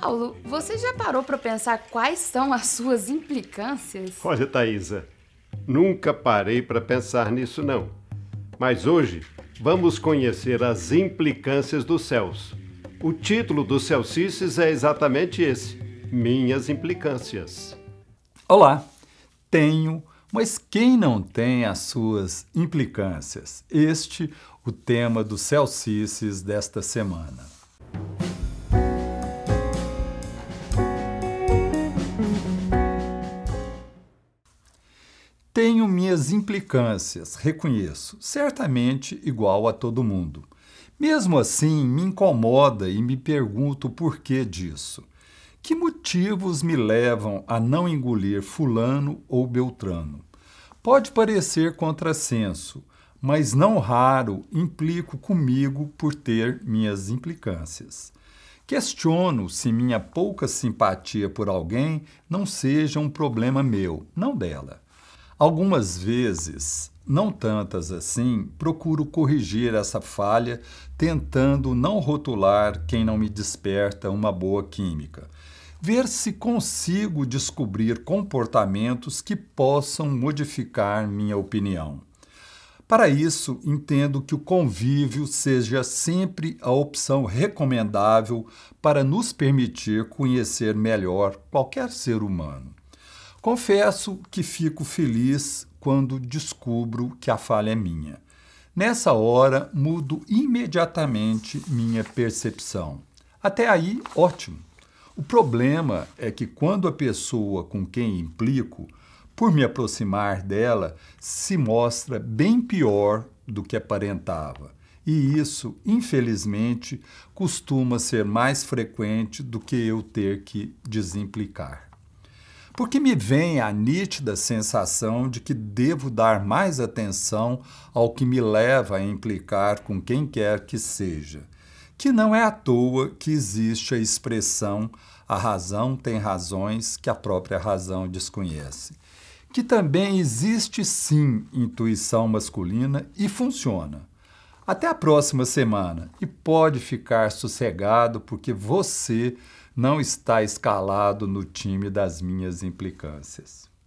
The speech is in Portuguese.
Paulo, você já parou para pensar quais são as suas implicâncias? Olha, Thaisa, nunca parei para pensar nisso não. Mas hoje vamos conhecer as implicâncias do Celso. O título do Celsices é exatamente esse: Minhas implicâncias. Olá. Tenho, mas quem não tem as suas implicâncias? Este o tema do Celsices desta semana. Tenho minhas implicâncias, reconheço, certamente igual a todo mundo. Mesmo assim, me incomoda e me pergunto por que disso. Que motivos me levam a não engolir Fulano ou Beltrano? Pode parecer contrassenso, mas não raro implico comigo por ter minhas implicâncias. Questiono se minha pouca simpatia por alguém não seja um problema meu, não dela. Algumas vezes, não tantas assim, procuro corrigir essa falha tentando não rotular quem não me desperta uma boa química. Ver se consigo descobrir comportamentos que possam modificar minha opinião. Para isso, entendo que o convívio seja sempre a opção recomendável para nos permitir conhecer melhor qualquer ser humano. Confesso que fico feliz quando descubro que a falha é minha. Nessa hora, mudo imediatamente minha percepção. Até aí, ótimo. O problema é que quando a pessoa com quem implico, por me aproximar dela, se mostra bem pior do que aparentava. E isso, infelizmente, costuma ser mais frequente do que eu ter que desimplicar porque me vem a nítida sensação de que devo dar mais atenção ao que me leva a implicar com quem quer que seja, que não é à toa que existe a expressão a razão tem razões que a própria razão desconhece. Que também existe sim intuição masculina e funciona. Até a próxima semana e pode ficar sossegado porque você não está escalado no time das minhas implicâncias.